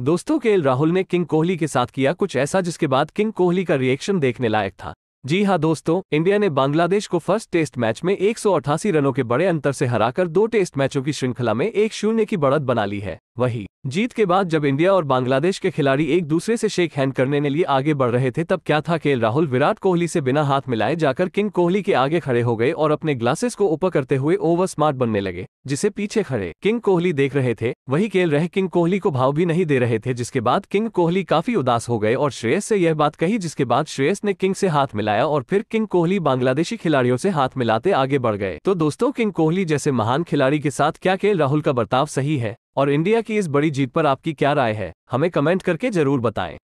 दोस्तों के राहुल ने किंग कोहली के साथ किया कुछ ऐसा जिसके बाद किंग कोहली का रिएक्शन देखने लायक था जी हां दोस्तों इंडिया ने बांग्लादेश को फर्स्ट टेस्ट मैच में एक रनों के बड़े अंतर से हराकर दो टेस्ट मैचों की श्रृंखला में एक शून्य की बढ़त बना ली है वही जीत के बाद जब इंडिया और बांग्लादेश के खिलाड़ी एक दूसरे से शेक हैंड करने के लिए आगे बढ़ रहे थे तब क्या था केल राहुल विराट कोहली से बिना हाथ मिलाए जाकर किंग कोहली के आगे खड़े हो गए और अपने ग्लासेस को ऊपर करते हुए ओवर स्मार्ट बनने लगे जिसे पीछे खड़े किंग कोहली देख रहे थे वही खेल रहे किंग कोहली को भाव भी नहीं दे रहे थे जिसके बाद किंग कोहली काफी उदास हो गए और श्रेयस से यह बात कही जिसके बाद श्रेयस ने किंग से हाथ मिलाया और फिर किंग कोहली बांग्लादेशी खिलाड़ियों से हाथ मिलाते आगे बढ़ गए तो दोस्तों किंग कोहली जैसे महान खिलाड़ी के साथ क्या खेल राहुल का बर्ताव सही है और इंडिया की इस बड़ी जीत पर आपकी क्या राय है हमें कमेंट करके जरूर बताएं